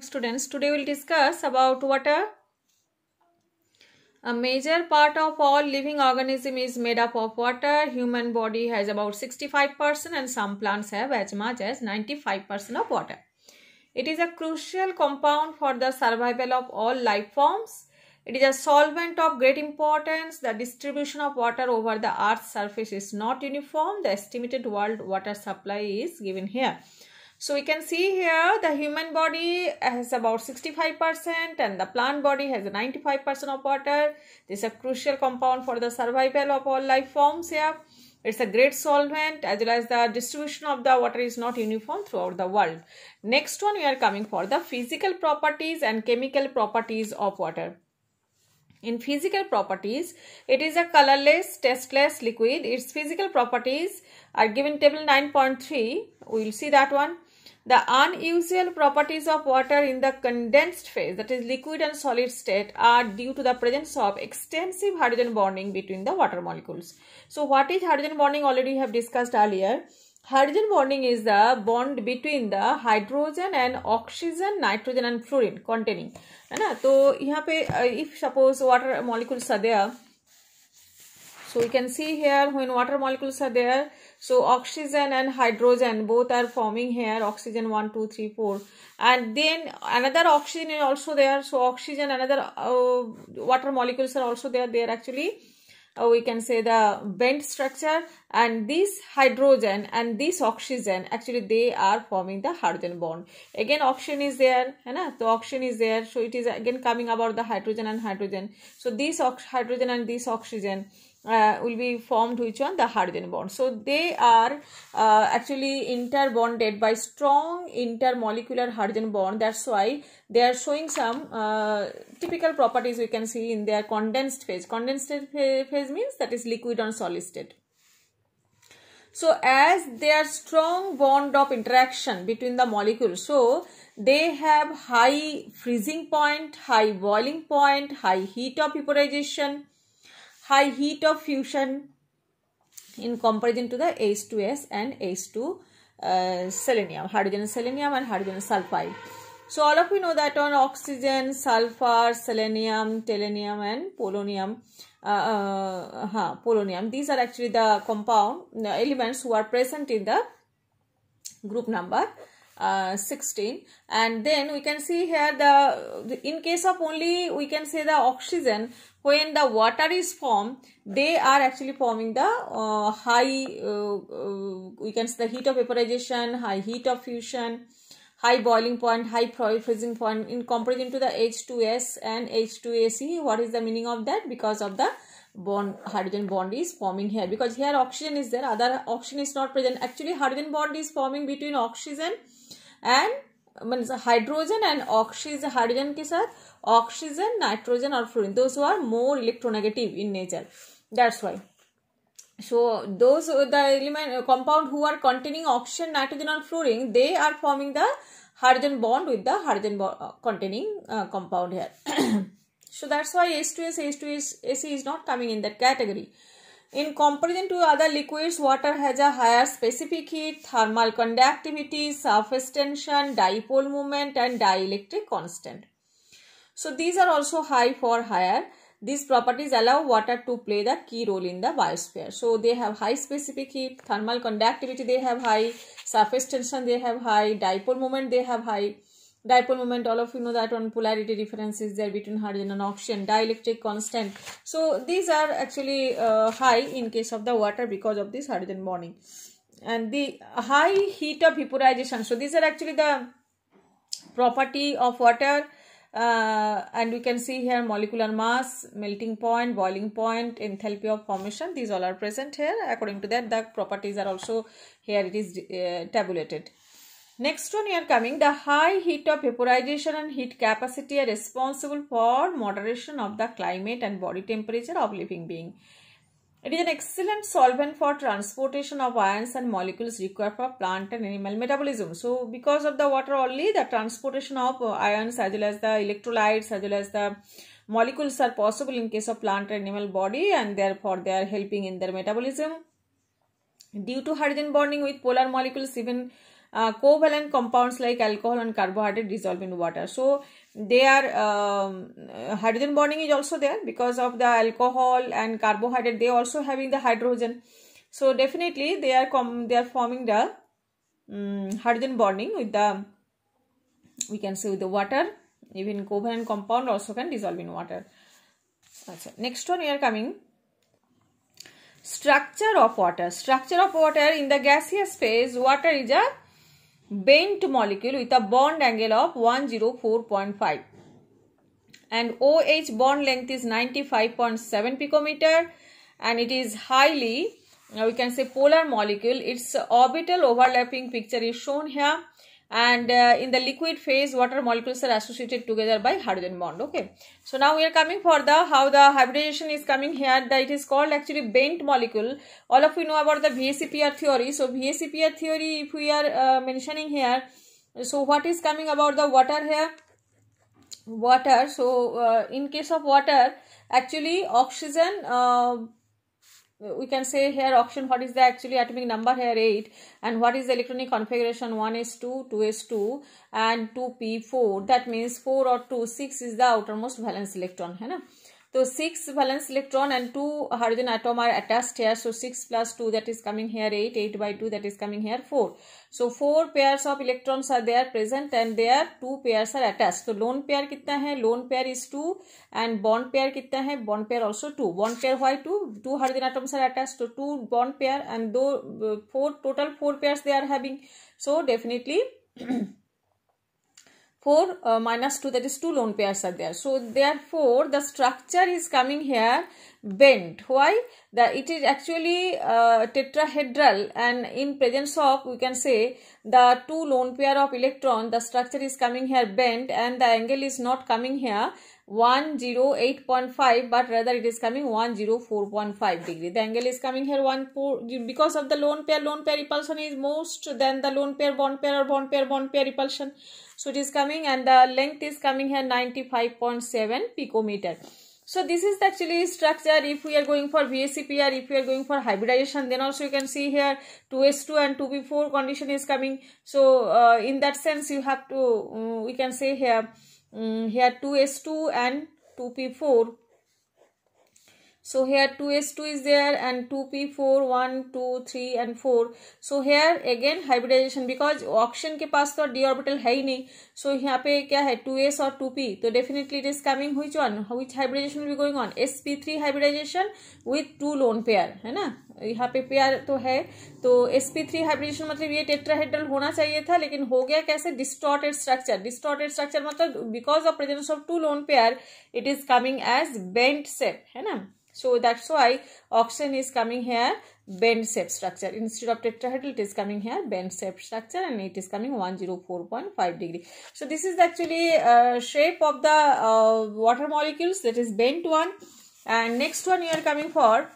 students today we'll discuss about water a major part of all living organism is made up of water human body has about 65% and some plants have as much as 95% of water it is a crucial compound for the survival of all life forms it is a solvent of great importance the distribution of water over the earth's surface is not uniform the estimated world water supply is given here so we can see here the human body has about 65% and the plant body has 95% of water. This is a crucial compound for the survival of all life forms here. It's a great solvent as well as the distribution of the water is not uniform throughout the world. Next one we are coming for the physical properties and chemical properties of water. In physical properties, it is a colorless, tasteless liquid. Its physical properties are given table 9.3. We will see that one. The unusual properties of water in the condensed phase, that is liquid and solid state, are due to the presence of extensive hydrogen bonding between the water molecules. So what is hydrogen bonding already we have discussed earlier. Hydrogen bonding is the bond between the hydrogen and oxygen, nitrogen and fluorine containing. है ना तो यहाँ पे uh, if suppose water molecules are there, so you can see here when water molecules are there, so oxygen and hydrogen both are forming here oxygen 1, 2, 3, 4 and then another oxygen is also there. So oxygen another uh, water molecules are also there. They are actually uh, we can say the bent structure and this hydrogen and this oxygen actually they are forming the hydrogen bond again oxygen is there and right? the oxygen is there so it is again coming about the hydrogen and hydrogen so this hydrogen and this oxygen uh, will be formed which one the hydrogen bond so they are uh, actually interbonded by strong intermolecular hydrogen bond that's why they are showing some uh, typical properties we can see in their condensed phase condensed phase means that is liquid on solid state so as they are strong bond of interaction between the molecules so they have high freezing point high boiling point high heat of vaporization high heat of fusion in comparison to the H2S and H2 uh, selenium, hydrogen selenium and hydrogen sulfide. So all of you know that on oxygen, sulfur, selenium, telenium and polonium, uh, uh, uh, huh, polonium, these are actually the compound the elements who are present in the group number uh, 16 and then we can see here the in case of only we can say the oxygen when the water is formed they are actually forming the uh, high uh, uh we can see the heat of vaporization high heat of fusion high boiling point, high freezing point in comparison to the H2S and H2AC. What is the meaning of that? Because of the bond hydrogen bond is forming here because here oxygen is there other oxygen is not present actually hydrogen bond is forming between oxygen and means hydrogen and oxygen hydrogen ke sath oxygen nitrogen or fluorine those who are more electronegative in nature that's why so those the element compound who are containing oxygen nitrogen and fluorine they are forming the hydrogen bond with the hydrogen uh, containing uh, compound here So that's why H2S, H2S, AC is not coming in that category. In comparison to other liquids, water has a higher specific heat, thermal conductivity, surface tension, dipole moment and dielectric constant. So these are also high for higher. These properties allow water to play the key role in the biosphere. So they have high specific heat, thermal conductivity they have high, surface tension they have high, dipole moment they have high dipole moment all of you know that one polarity difference is there between hydrogen and oxygen dielectric constant so these are actually uh, high in case of the water because of this hydrogen bonding and the high heat of vaporization so these are actually the property of water uh, and we can see here molecular mass melting point boiling point enthalpy of formation these all are present here according to that the properties are also here it is uh, tabulated Next one are coming the high heat of vaporization and heat capacity are responsible for moderation of the climate and body temperature of living being. It is an excellent solvent for transportation of ions and molecules required for plant and animal metabolism. So because of the water only the transportation of ions as well as the electrolytes as well as the molecules are possible in case of plant and animal body and therefore they are helping in their metabolism. Due to hydrogen bonding with polar molecules even uh, covalent compounds like alcohol and carbohydrate dissolve in water. So they are um, hydrogen bonding is also there because of the alcohol and carbohydrate. They also having the hydrogen. So definitely they are com they are forming the um, hydrogen bonding with the we can say with the water. Even covalent compound also can dissolve in water. Achha. Next one we are coming structure of water. Structure of water in the gaseous phase. Water is a bent molecule with a bond angle of 104.5 and OH bond length is 95.7 picometer and it is highly uh, we can say polar molecule its orbital overlapping picture is shown here and uh, in the liquid phase water molecules are associated together by hydrogen bond okay so now we are coming for the how the hybridization is coming here that it is called actually bent molecule all of you know about the VACPR theory so VACPR theory if we are uh, mentioning here so what is coming about the water here water so uh, in case of water actually oxygen uh, we can say here oxygen. what is the actually atomic number here 8 and what is the electronic configuration 1s2 2s2 and 2p4 that means 4 or 2 6 is the outermost valence electron hai na? तो six valence electron and two hydrogen atom are attached here so six plus two that is coming here eight eight by two that is coming here four so four pairs of electrons are there present and they are two pairs are attach तो lone pair कितना है lone pair is two and bond pair कितना है bond pair also two bond pair why two two hydrogen atoms are attach तो two bond pair and दो four total four pairs they are having so definitely 4 uh, minus 2 that is 2 lone pairs are there. So therefore the structure is coming here bent. Why? The, it is actually uh, tetrahedral and in presence of we can say the two lone pair of electron the structure is coming here bent and the angle is not coming here 108.5 but rather it is coming 104.5 degree the angle is coming here one four because of the lone pair lone pair repulsion is most than the lone pair bond pair or bond pair bond pair repulsion so it is coming and the length is coming here 95.7 picometer so this is actually structure if we are going for VACPR, if we are going for hybridization, then also you can see here 2s2 and 2p4 condition is coming. So uh, in that sense you have to, um, we can say here um, here 2s2 and 2p4 so here 2s2 is there and 2p4 1 2 3 and 4 so here again hybridization because oxygen ke paas to d orbital hai ही नहीं so यहाँ pe kya hai 2s or 2p so definitely it is coming which one which hybridization will be going on sp3 hybridization with two lone pair hai na यहाँ पे pair तो है तो sp3 hybridisation मतलब ये tetrahedral होना चाहिए था लेकिन हो गया कैसे डिस्टॉर्टेड स्ट्रक्चर डिस्टॉर्टेड स्ट्रक्चर मतलब because of presence of two lone pair it is coming as bent shape है ना So that's why oxygen is coming here bend shape structure. Instead of tetrahedral it is coming here bend shape structure and it is coming 104.5 degree. So this is actually uh, shape of the uh, water molecules that is bent one and next one you are coming for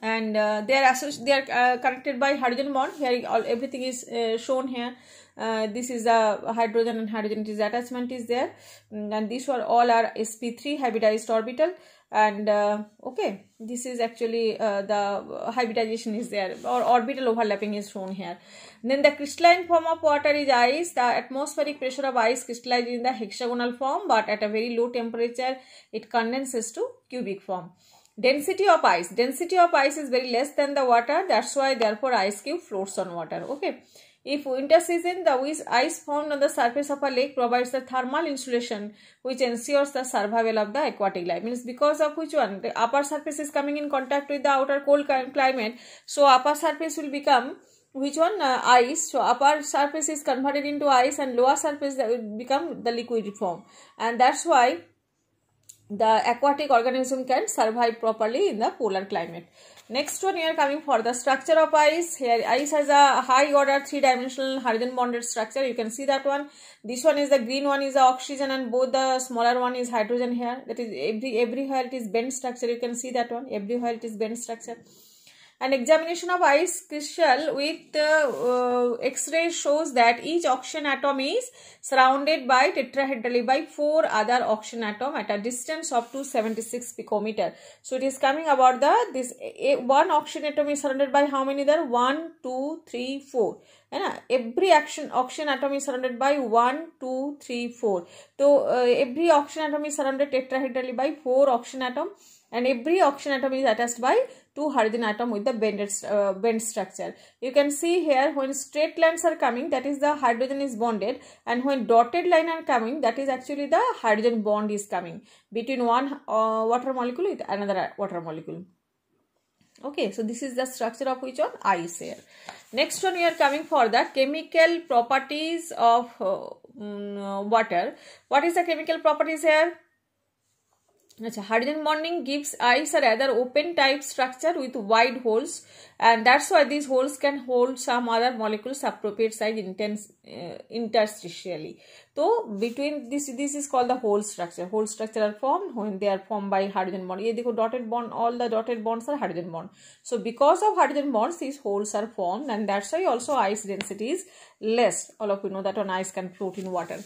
and uh, they are they are uh, connected by hydrogen bond here all everything is uh, shown here uh, this is a hydrogen and hydrogen is attachment is there mm, and these are all are sp3 hybridized orbital and uh, okay this is actually uh, the hybridization is there or orbital overlapping is shown here then the crystalline form of water is ice the atmospheric pressure of ice crystallizes in the hexagonal form but at a very low temperature it condenses to cubic form density of ice density of ice is very less than the water that's why therefore ice cube floats on water okay if winter season, the ice found on the surface of a lake provides the thermal insulation which ensures the survival of the aquatic life. Means because of which one? The upper surface is coming in contact with the outer cold climate. So upper surface will become which one uh, ice so upper surface is converted into ice and lower surface that will become the liquid form and that's why the aquatic organism can survive properly in the polar climate Next one we are coming for the structure of ice. Here ice has a high order three dimensional hydrogen bonded structure. You can see that one. This one is the green one is the oxygen and both the smaller one is hydrogen here. That is every everywhere it is bent structure. You can see that one. Everywhere it is bent structure. An examination of ice crystal with uh, uh, X-ray shows that each oxygen atom is surrounded by tetrahedrally by four other oxygen atom at a distance of 276 picometer. So it is coming about the this a, one oxygen atom is surrounded by how many there? One, two, And ना oxygen atom is surrounded by one two three four. So uh, every oxygen atom is surrounded tetrahedrally by four oxygen atom and every oxygen atom is attached by two hydrogen atom with the bended uh, bend structure you can see here when straight lines are coming that is the hydrogen is bonded and when dotted line are coming that is actually the hydrogen bond is coming between one uh, water molecule with another water molecule okay so this is the structure of which one ice here next one we are coming for the chemical properties of uh, mm, uh water what is the chemical properties here Achha, hydrogen morning gives eyes a rather open type structure with wide holes and that's why these holes can hold some other molecules appropriate size intense, uh, interstitially. So between this this is called the hole structure. Hole structure are formed when they are formed by hydrogen bond. Ye dekho dotted bond all the dotted bonds are hydrogen bond. So because of hydrogen bonds these holes are formed and that's why also ice density is less. All of you know that on ice can float in water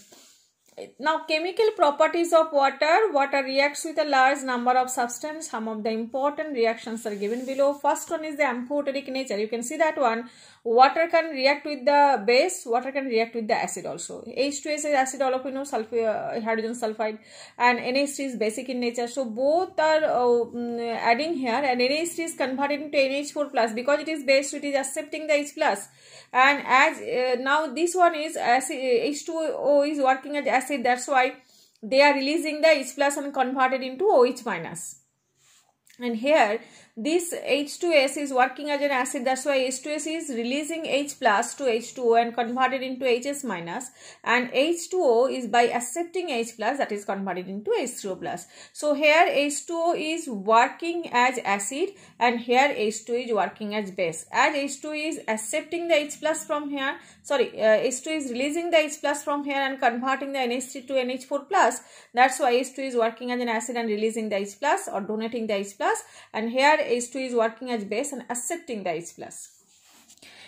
now chemical properties of water water reacts with a large number of substances some of the important reactions are given below first one is the amphoteric nature you can see that one water can react with the base water can react with the acid also h2s is acid all know sulfur uh, hydrogen sulfide and nh3 is basic in nature so both are uh, mm, adding here and nh3 is converted into nh4 plus because it is base so it is accepting the h plus and as uh, now this one is acid, uh, h2o is working as acid acid. That's why they are releasing the H plus and converted into OH And here this H2S is working as an acid that's why H2S is releasing H plus to H2O and converted into HS minus and H2O is by accepting H plus that is converted into H3O plus. So here H2O is working as acid and here H2 is working as base. As H2 is accepting the H plus from here sorry uh, H2 is releasing the H plus from here and converting the NH3 to NH4 plus that's why H2 is working as an acid and releasing the H plus or donating the H plus and here H2 is working as base and accepting the H+. plus.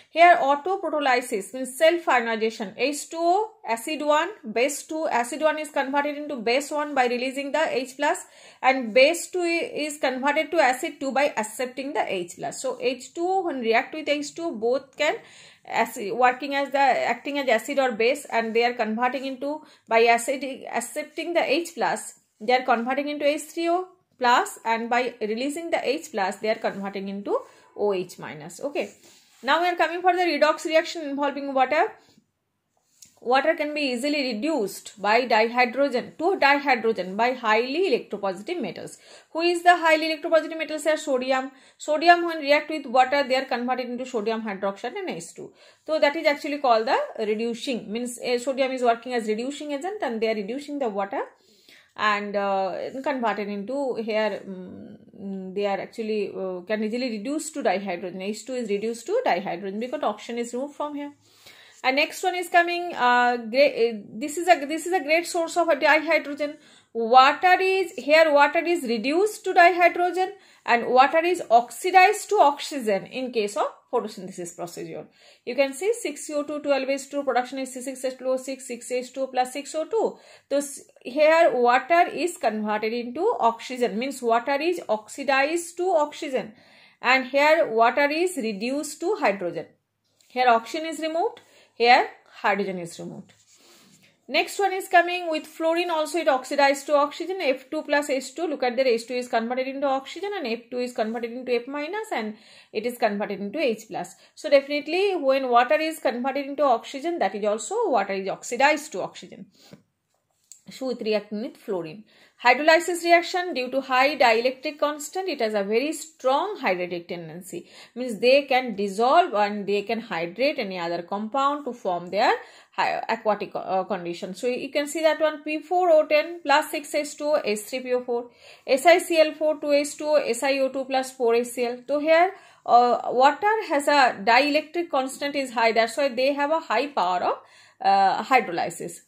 Here autoprotolysis means self ionization H2O, acid 1, base 2. Acid 1 is converted into base 1 by releasing the H plus and base 2 is converted to acid 2 by accepting the H plus. So H2O when react with H2 both can acid, working as the acting as acid or base and they are converting into by acid accepting the H plus they are converting into H3O plus and by releasing the H plus they are converting into OH minus. Okay. Now we are coming for the redox reaction involving water. Water can be easily reduced by dihydrogen to dihydrogen by highly electropositive metals. Who is the highly electropositive metals are sodium. Sodium when react with water they are converted into sodium hydroxide and H2. So that is actually called the reducing means eh, sodium is working as reducing agent and they are reducing the water and uh, converted into here um, mm, they are actually uh, can easily reduced to dihydrogen H2 is reduced to dihydrogen because oxygen is removed from here and next one is coming uh, great, uh, this is a this is a great source of a dihydrogen water is here water is reduced to dihydrogen and water is oxidized to oxygen in case of photosynthesis procedure. You can see 6CO2, 12H2, production is C6H2O6, 6H2 plus 6O2. So here water is converted into oxygen means water is oxidized to oxygen and here water is reduced to hydrogen. Here oxygen is removed, here hydrogen is removed. Next one is coming with fluorine also it oxidized to oxygen F2 plus H2 look at the H2 is converted into oxygen and F2 is converted into F minus and it is converted into H plus. So definitely when water is converted into oxygen that is also water is oxidized to oxygen. So with reacting with fluorine. Hydrolysis reaction due to high dielectric constant, it has a very strong hydrating tendency. Means they can dissolve and they can hydrate any other compound to form their aquatic uh, condition. So you can see that one P4O10 plus 6H2O H3PO4 SiCl4 2H2O SiO2 plus 4HCl. So here uh, water has a dielectric constant is high that's why they have a high power of uh, hydrolysis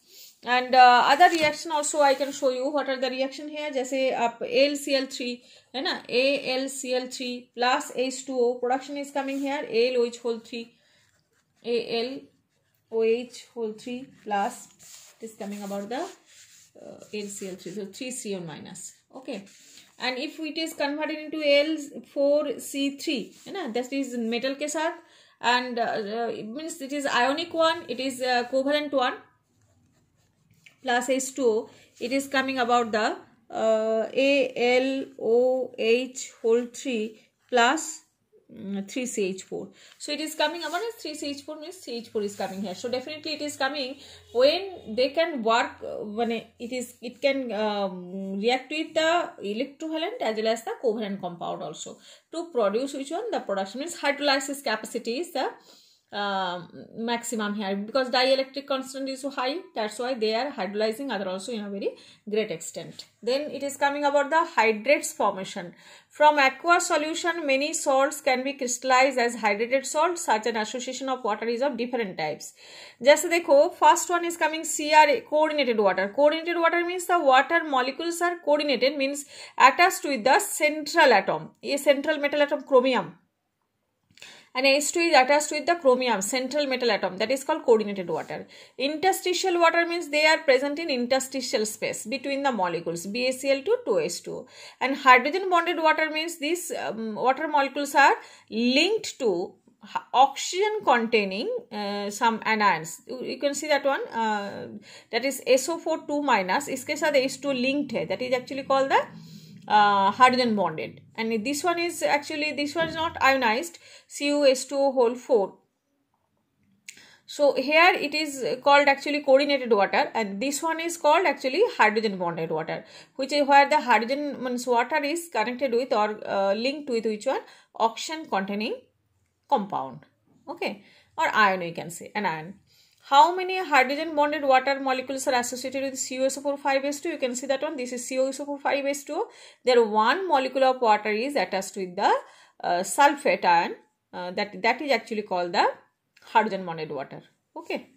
and uh, other reaction also i can show you what are the reaction here jaise aap alcl3 hai na alcl3 plus h2o production is coming here aloh whole 3 al OH whole 3 plus it is coming about the uh, 3 so 3 CO minus okay and if it is converted into L4C3 you know that is metal ke saath and uh, uh, it means it is ionic one it is uh, covalent one plus H2O, it is coming about the uh, ALOH whole 3 plus 3CH4. So it is coming about as 3CH4 means CH4 is coming here. So definitely it is coming when they can work when it is it can um, react with the electrovalent as well as the covalent compound also to produce which one the production means hydrolysis capacity is the Um, maximum here because dielectric constant is so high that's why they are hydrolyzing other also in a very great extent then it is coming about the hydrates formation from aqueous solution many salts can be crystallized as hydrated salt such an association of water is of different types just देखो first one is coming CR coordinated water coordinated water means the water molecules are coordinated means attached with the central atom a central metal atom chromium and H2 is attached with the chromium central metal atom that is called coordinated water. Interstitial water means they are present in interstitial space between the molecules BaCl2 2H2 and hydrogen bonded water means these um, water molecules are linked to oxygen containing uh, some anions you can see that one uh, that is SO4 2 minus इसके the H2 linked that is actually called the uh, hydrogen bonded and this one is actually this one is not ionized CuH2O whole 4 so here it is called actually coordinated water and this one is called actually hydrogen bonded water which is where the hydrogen means water is connected with or uh, linked with which one oxygen containing compound okay or ion you can say an ion how many hydrogen bonded water molecules are associated with COSO45S2? You can see that one. This is COSO45S2. There one molecule of water is attached with the uh, sulfate ion. Uh, that, that is actually called the hydrogen bonded water. Okay.